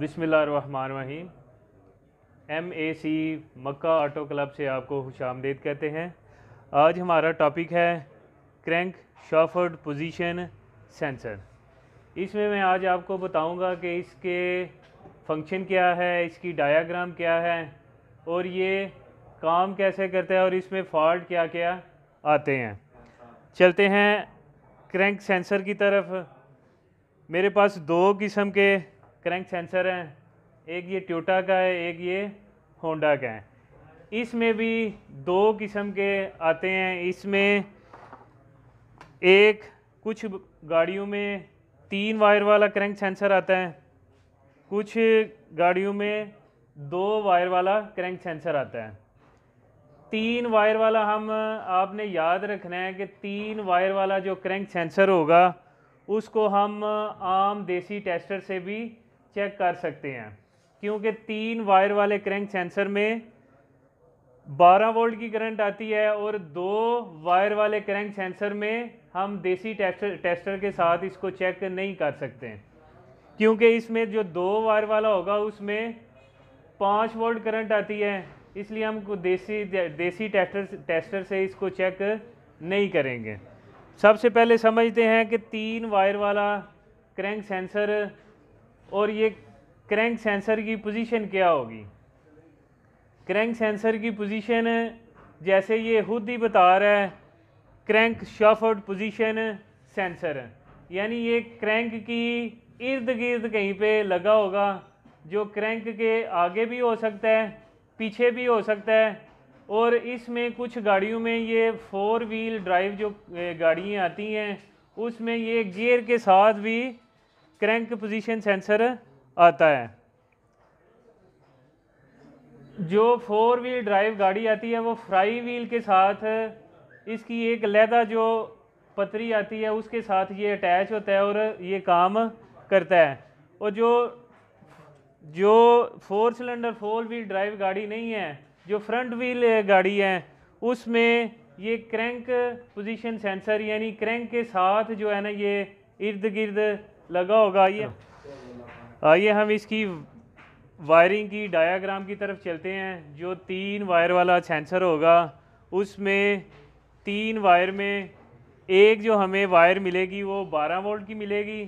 बिसमीम M A C Makka auto club से आपको खुश आमदेद कहते हैं आज हमारा टॉपिक है क्रैंक शॉफर्ड पोजीशन सेंसर इसमें मैं आज आपको बताऊंगा कि इसके फंक्शन क्या है इसकी डायग्राम क्या है और ये काम कैसे करते हैं और इसमें फॉल्ट क्या क्या आते हैं चलते हैं क्रैंक सेंसर की तरफ मेरे पास दो किस्म के क्रैंक सेंसर हैं एक ये ट्योटा का है एक ये होंडा का है इसमें भी दो किस्म के आते हैं इसमें एक कुछ गाड़ियों में तीन वायर वाला क्रैंक सेंसर आता है कुछ गाड़ियों में दो वायर वाला क्रैंक सेंसर आता है तीन वायर वाला हम आपने याद रखना है कि तीन वायर वाला जो क्रैंक सेंसर होगा उसको हम आम देसी टेस्टर से भी चेक कर सकते हैं क्योंकि तीन वायर वाले क्रैंक सेंसर में 12 वोल्ट की करंट आती है और दो वायर वाले करंट सेंसर में हम देसी टेस्टर टेस्टर के साथ इसको चेक नहीं कर सकते क्योंकि इसमें जो दो वायर वाला होगा उसमें पाँच वोल्ट करंट आती है इसलिए हम देसी देसी टेस्टर टेस्टर से इसको चेक नहीं करेंगे सबसे पहले समझते हैं कि तीन वायर वाला क्रैंक सेंसर और ये क्रैंक सेंसर की पोजीशन क्या होगी क्रैंक सेंसर की पोजीशन जैसे ये खुद ही बता रहा है क्रैंक शफर्ड पोजीशन सेंसर है यानी ये क्रैंक की इर्द गिर्द कहीं पे लगा होगा जो क्रैंक के आगे भी हो सकता है पीछे भी हो सकता है और इसमें कुछ गाड़ियों में ये फोर व्हील ड्राइव जो गाड़ियाँ आती हैं उसमें ये गियर के साथ भी क्रैंक पोजीशन सेंसर आता है जो फोर व्हील ड्राइव गाड़ी आती है वो फ्राई व्हील के साथ इसकी एक लहदा जो पतरी आती है उसके साथ ये अटैच होता है और ये काम करता है और जो जो four cylinder four wheel drive गाड़ी नहीं है जो फ्रंट व्हील गाड़ी है उसमें ये क्रैंक पोजीशन सेंसर यानी क्रैंक के साथ जो है ना ये इर्द गिर्द लगा होगा आइए आइए हम इसकी वायरिंग की डायाग्राम की तरफ चलते हैं जो तीन वायर वाला सेंसर होगा उसमें तीन वायर में एक जो हमें वायर मिलेगी वो 12 वोल्ट की मिलेगी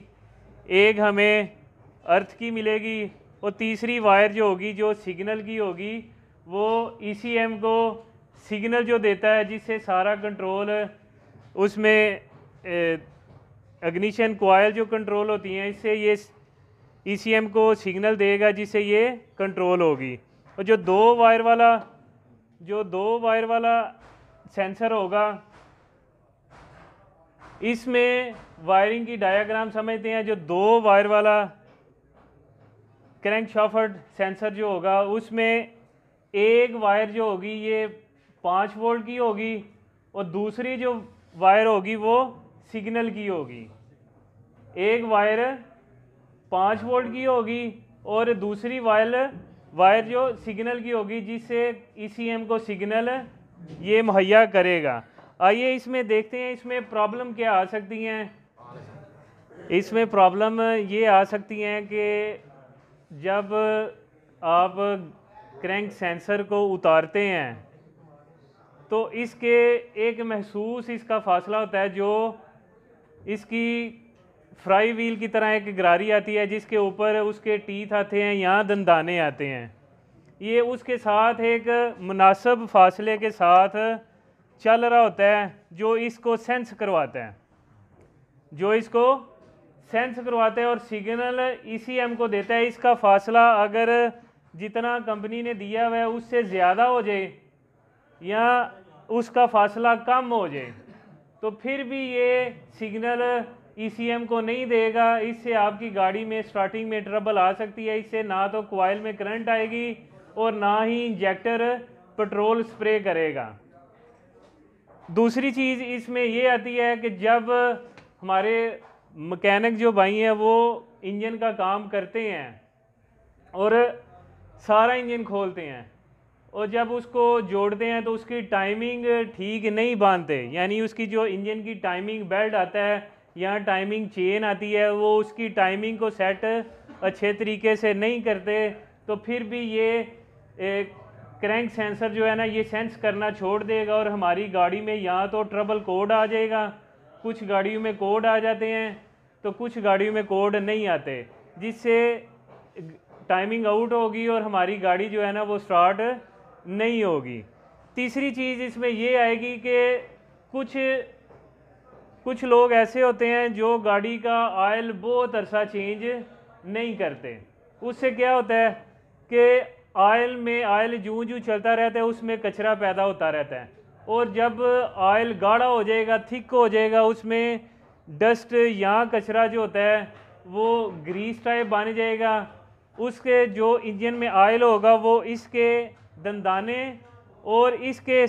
एक हमें अर्थ की मिलेगी और तीसरी वायर जो होगी जो सिग्नल की होगी वो ईसीएम e को सिग्नल जो देता है जिससे सारा कंट्रोल उसमें ए, अग्निशन कोयल जो कंट्रोल होती हैं इससे ये ई e को सिग्नल देगा जिससे ये कंट्रोल होगी और जो दो वायर वाला जो दो वायर वाला सेंसर होगा इसमें वायरिंग की डायग्राम समझते हैं जो दो वायर वाला क्रैंक शॉफर्ड सेंसर जो होगा उसमें एक वायर जो होगी ये पाँच वोल्ट की होगी और दूसरी जो वायर होगी वो सिग्नल की होगी एक वायर पाँच वोल्ट की होगी और दूसरी वायर वायर जो सिग्नल की होगी जिससे ई e को सिग्नल ये मुहैया करेगा आइए इसमें देखते हैं इसमें प्रॉब्लम क्या आ सकती हैं इसमें प्रॉब्लम ये आ सकती हैं कि जब आप क्रैंक सेंसर को उतारते हैं तो इसके एक महसूस इसका फासला होता है जो इसकी फ्राई व्हील की तरह एक गरारी आती है जिसके ऊपर उसके टीथ आते हैं या दंदाने आते हैं ये उसके साथ एक मुनासब फासले के साथ चल रहा होता है जो इसको सेंस करवाता है जो इसको सेंस करवाता है और सिग्नल इसी e एम को देता है इसका फासला अगर जितना कंपनी ने दिया हुआ है उससे ज़्यादा हो जाए या उसका फासला कम हो जाए तो फिर भी ये सिग्नल ई e को नहीं देगा इससे आपकी गाड़ी में स्टार्टिंग में ट्रबल आ सकती है इससे ना तो क्वाइल में करंट आएगी और ना ही इंजेक्टर पेट्रोल स्प्रे करेगा दूसरी चीज़ इसमें ये आती है कि जब हमारे मकैनिक जो भाई हैं वो इंजन का काम करते हैं और सारा इंजन खोलते हैं और जब उसको जोड़ते हैं तो उसकी टाइमिंग ठीक नहीं बांधते यानी उसकी जो इंजन की टाइमिंग बेल्ट आता है या टाइमिंग चेन आती है वो उसकी टाइमिंग को सेट अच्छे तरीके से नहीं करते तो फिर भी ये क्रैंक सेंसर जो है ना ये सेंस करना छोड़ देगा और हमारी गाड़ी में या तो ट्रबल कोड आ जाएगा कुछ गाड़ियों में कोड आ जाते हैं तो कुछ गाड़ियों में कोड नहीं आते जिससे टाइमिंग आउट होगी और हमारी गाड़ी जो है ना वो स्टार्ट नहीं होगी तीसरी चीज़ इसमें ये आएगी कि कुछ कुछ लोग ऐसे होते हैं जो गाड़ी का आयल बहुत अरसा चेंज नहीं करते उससे क्या होता है कि आयल में आयल जूँ जूँ चलता रहता है उसमें कचरा पैदा होता रहता है और जब आयल गाढ़ा हो जाएगा थिक हो जाएगा उसमें डस्ट या कचरा जो होता है वो ग्रीस टाइप बन जाएगा उसके जो इंजन में आयल होगा वो इसके दंदाने और इसके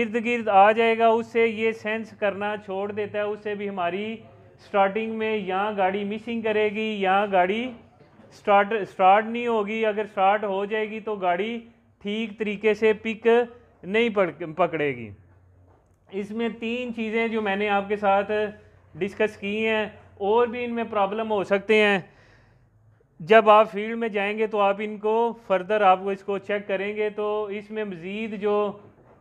इर्द गिर्द आ जाएगा उससे ये सेंस करना छोड़ देता है उससे भी हमारी स्टार्टिंग में यहाँ गाड़ी मिसिंग करेगी यहाँ गाड़ी स्टार्ट स्टार्ट नहीं होगी अगर स्टार्ट हो जाएगी तो गाड़ी ठीक तरीके से पिक नहीं पकड़ेगी इसमें तीन चीज़ें जो मैंने आपके साथ डिस्कस की हैं और भी इनमें प्रॉब्लम हो सकते हैं जब आप फील्ड में जाएंगे तो आप इनको फर्दर आप इसको चेक करेंगे तो इसमें मज़ीद जो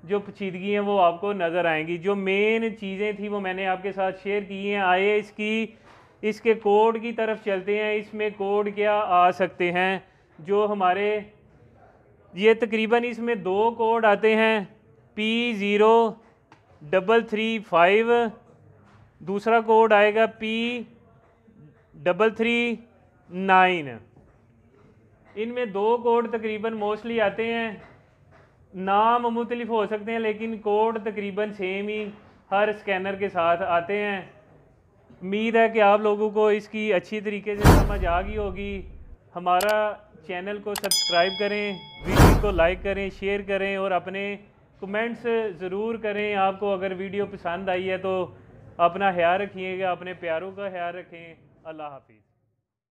जो पचीदगी हैं वो आपको नज़र आएंगी जो मेन चीज़ें थी वो मैंने आपके साथ शेयर की हैं आए इसकी इसके कोड की तरफ चलते हैं इसमें कोड क्या आ सकते हैं जो हमारे ये तकरीबन इसमें दो कोड आते हैं P zero double three five दूसरा कोड आएगा पी डबल थ्री नाइन इनमें दो कोड तकरीबन मोस्टली आते हैं नाम मुख्तलिफ हो सकते हैं लेकिन कोड तकरीबन सेम ही हर स्कैनर के साथ आते हैं उम्मीद है कि आप लोगों को इसकी अच्छी तरीके से समझ आ गई होगी हमारा चैनल को सब्सक्राइब करें वीडियो को लाइक करें शेयर करें और अपने कमेंट्स ज़रूर करें आपको अगर वीडियो पसंद आई है तो अपना ख्याल रखिएगा अपने प्यारों का ख्याल रखें अल्लाह हाफिज़